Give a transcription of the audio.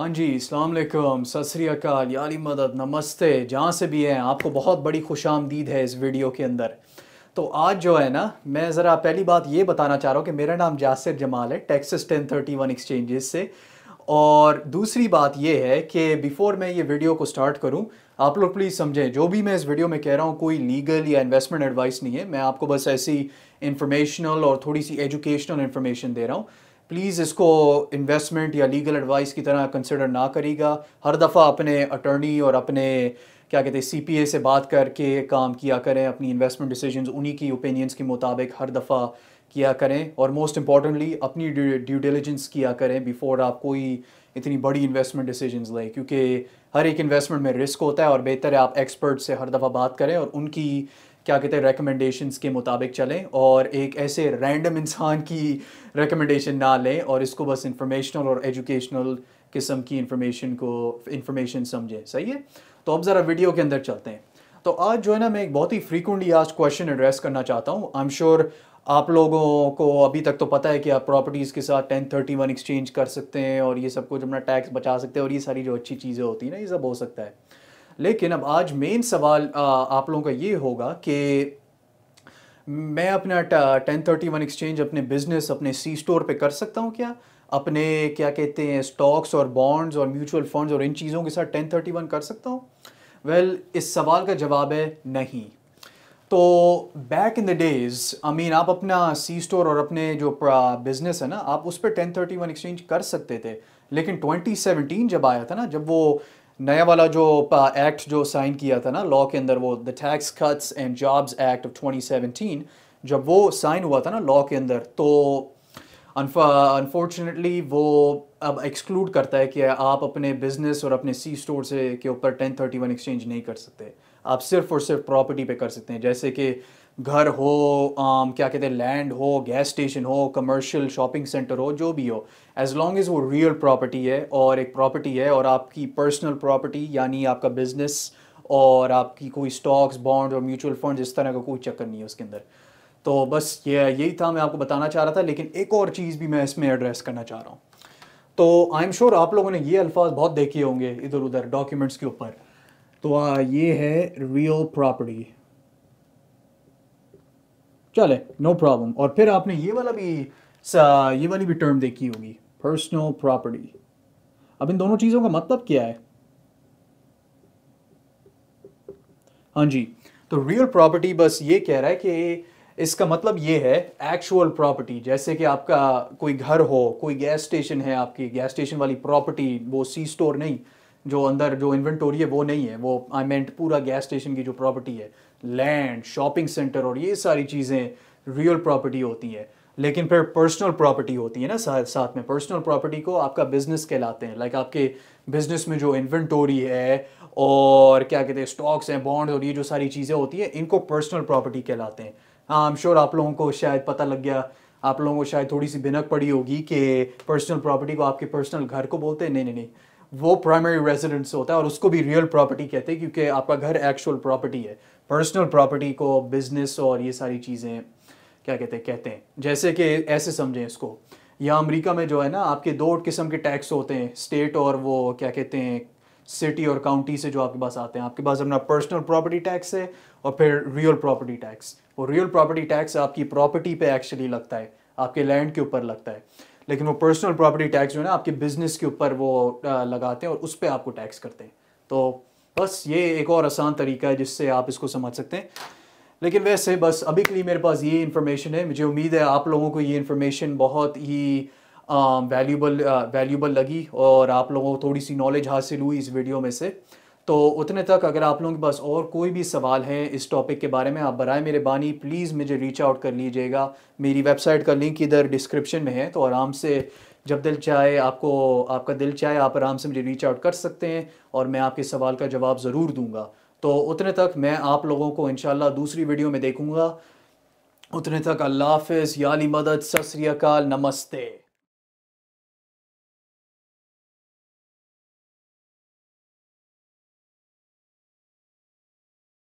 हाँ जी अलैक्म सतरीकाल याली मदद नमस्ते जहाँ से भी हैं आपको बहुत बड़ी खुश आमदीद है इस वीडियो के अंदर तो आज जो है ना मैं ज़रा पहली बात ये बताना चाह रहा हूँ कि मेरा नाम जासिर जमाल है taxes ten thirty one exchanges से और दूसरी बात यह है कि बिफ़ोर मैं ये वीडियो को स्टार्ट करूँ आप लोग प्लीज़ समझें जो भी मैं इस वीडियो में कह रहा हूँ कोई लीगल या इन्वेस्टमेंट एडवाइस नहीं है मैं आपको बस ऐसी इंफॉर्मेशनल और थोड़ी सी एजुकेशनल इन्फॉर्मेशन दे रहा हूँ प्लीज़ इसको इन्वेस्टमेंट या लीगल एडवाइस की तरह कंसिडर ना करेगा हर दफ़ा अपने अटर्नी और अपने क्या कहते हैं ए से बात करके काम किया करें अपनी इन्वेस्टमेंट डिसीजन उन्हीं की ओपिनियंस के मुताबिक हर दफ़ा किया करें और मोस्ट इम्पॉर्टेंटली अपनी ड्यू डिलिजेंस किया करें बिफोर आप कोई इतनी बड़ी इन्वेस्टमेंट डिसीजन लें क्योंकि हर एक इन्वेस्टमेंट में रिस्क होता है और बेहतर है आप एक्सपर्ट से हर दफ़ा बात करें और उनकी क्या कहते हैं रिकमेंडेशंस के मुताबिक चलें और एक ऐसे रैंडम इंसान की रिकमेंडेशन ना लें और इसको बस इंफॉर्मेशनल और एजुकेशनल किस्म की इंफॉर्मेशन को इंफॉर्मेशन समझें सही है तो अब ज़रा वीडियो के अंदर चलते हैं तो आज जो है ना मैं एक बहुत ही फ्रीकुंटली आज क्वेश्चन एड्रेस करना चाहता हूँ आई एम श्योर आप लोगों को अभी तक तो पता है कि आप प्रॉपर्टीज़ के साथ टेन थर्टी वन एक्सचेंज कर सकते हैं और ये सब कुछ अपना टैक्स बचा सकते हैं और ये सारी जो अच्छी चीज़ें होती हैं ना ये सब हो सकता है लेकिन अब आज मेन सवाल आप लोगों का ये होगा कि मैं अपना टेन थर्टी वन एक्सचेंज अपने बिजनेस अपने सी स्टोर पे कर सकता हूँ क्या अपने क्या कहते हैं स्टॉक्स और बॉन्ड्स और म्यूचुअल फंड्स और इन चीज़ों के साथ टेन थर्टी वन कर सकता हूँ वेल well, इस सवाल का जवाब है नहीं तो back in the days I mean आप अपना सी स्टोर और अपने जो बिज़नेस है ना आप उस पर टेन थर्टी वन एक्सचेंज कर सकते थे लेकिन 2017 जब आया था ना जब वो नया वाला जो एक्ट जो साइन किया था ना लॉ के अंदर वो the tax cuts and jobs act of 2017 जब वो साइन हुआ था ना लॉ के अंदर तो अनफॉर्चुनेटली वो अब एक्सक्लूड करता है कि आप अपने बिजनेस और अपने सी स्टोर से के ऊपर 1031 एक्सचेंज नहीं कर सकते आप सिर्फ और सिर्फ प्रॉपर्टी पे कर सकते हैं जैसे कि घर हो um, क्या कहते हैं लैंड हो गैस स्टेशन हो कमर्शियल शॉपिंग सेंटर हो जो भी हो एज लॉन्ग एज वो रियल प्रॉपर्टी है और एक प्रॉपर्टी है और आपकी पर्सनल प्रॉपर्टी यानी आपका बिजनेस और आपकी कोई स्टॉक्स बॉन्ड और म्यूचुअल फंड इस तरह का कोई चक्कर नहीं है उसके अंदर तो बस ये यही था मैं आपको बताना चाह रहा था लेकिन एक और चीज़ भी मैं इसमें एड्रेस करना चाह रहा हूँ तो आई एम श्योर आप लोगों ने ये अल्फाज बहुत देखे होंगे इधर उधर डॉक्यूमेंट्स के ऊपर तो आ, ये है रियल प्रॉपर्टी चले नो प्रॉब्लम और फिर आपने ये वाला भी ये वाली भी टर्म देखी होगी पर्सनल प्रॉपर्टी अब इन दोनों चीज़ों का मतलब क्या है हाँ जी तो रियल प्रॉपर्टी बस ये कह रहा है कि इसका मतलब ये है एक्चुअल प्रॉपर्टी जैसे कि आपका कोई घर हो कोई गैस स्टेशन है आपकी गैस स्टेशन वाली प्रॉपर्टी वो सी स्टोर नहीं जो अंदर जो इन्वेंटोरी है वो नहीं है वो आई मेंट पूरा गैस स्टेशन की जो प्रॉपर्टी है लैंड शॉपिंग सेंटर और ये सारी चीज़ें रियल प्रॉपर्टी होती हैं लेकिन फिर पर्सनल प्रॉपर्टी होती है ना साथ साथ में पर्सनल प्रॉपर्टी को आपका बिजनेस कहलाते हैं लाइक आपके बिजनेस में जो इन्वेंटोरी है और क्या कहते हैं स्टॉक्स हैं बॉन्ड और ये जो सारी चीज़ें होती हैं इनको पर्सनल प्रॉपर्टी कहलाते हैं हाँ आई एम श्योर आप लोगों को शायद पता लग गया आप लोगों को शायद थोड़ी सी भिनक पड़ी होगी कि पर्सनल प्रॉपर्टी को आपके पर्सनल घर को बोलते हैं नहीं नहीं नहीं वो प्राइमरी रेजिडेंस होता है और उसको भी रियल प्रॉपर्टी कहते हैं क्योंकि आपका घर एक्चुअल प्रॉपर्टी है पर्सनल प्रॉपर्टी को बिजनेस और ये सारी चीज़ें क्या कहते हैं कहते हैं जैसे कि ऐसे समझें इसको यहाँ अमेरिका में जो है ना आपके दो किस्म के टैक्स होते हैं स्टेट और वो क्या कहते हैं सिटी और काउंटी से जो आपके पास आते हैं आपके पास अपना पर्सनल प्रॉपर्टी टैक्स है और फिर रियल प्रॉपर्टी टैक्स और रियल प्रॉपर्टी टैक्स आपकी प्रॉपर्टी पे एक्चुअली लगता है आपके लैंड के ऊपर लगता है लेकिन वो पर्सनल प्रॉपर्टी टैक्स जो है ना आपके बिजनेस के ऊपर वो लगाते हैं और उस पर आपको टैक्स करते हैं तो बस ये एक और आसान तरीका है जिससे आप इसको समझ सकते हैं लेकिन वैसे बस अभी के लिए मेरे पास ये इन्फॉर्मेशन है मुझे उम्मीद है आप लोगों को ये इन्फॉर्मेशन बहुत ही वैल्यूबल वैल्यूबल लगी और आप लोगों को थोड़ी सी नॉलेज हासिल हुई इस वीडियो में से तो उतने तक अगर आप लोगों के पास और कोई भी सवाल हैं इस टॉपिक के बारे में आप बरए मेरे बानी प्लीज़ मुझे रीच आउट कर लीजिएगा मेरी वेबसाइट का लिंक इधर डिस्क्रिप्शन में है तो आराम से जब दिल चाहे आपको आपका दिल चाहे आप आराम से मुझे रीच आउट कर सकते हैं और मैं आपके सवाल का जवाब ज़रूर दूंगा तो उतने तक मैं आप लोगों को इन दूसरी वीडियो में देखूँगा उतने तक अल्लाह हाफ यानी मदद सत नमस्ते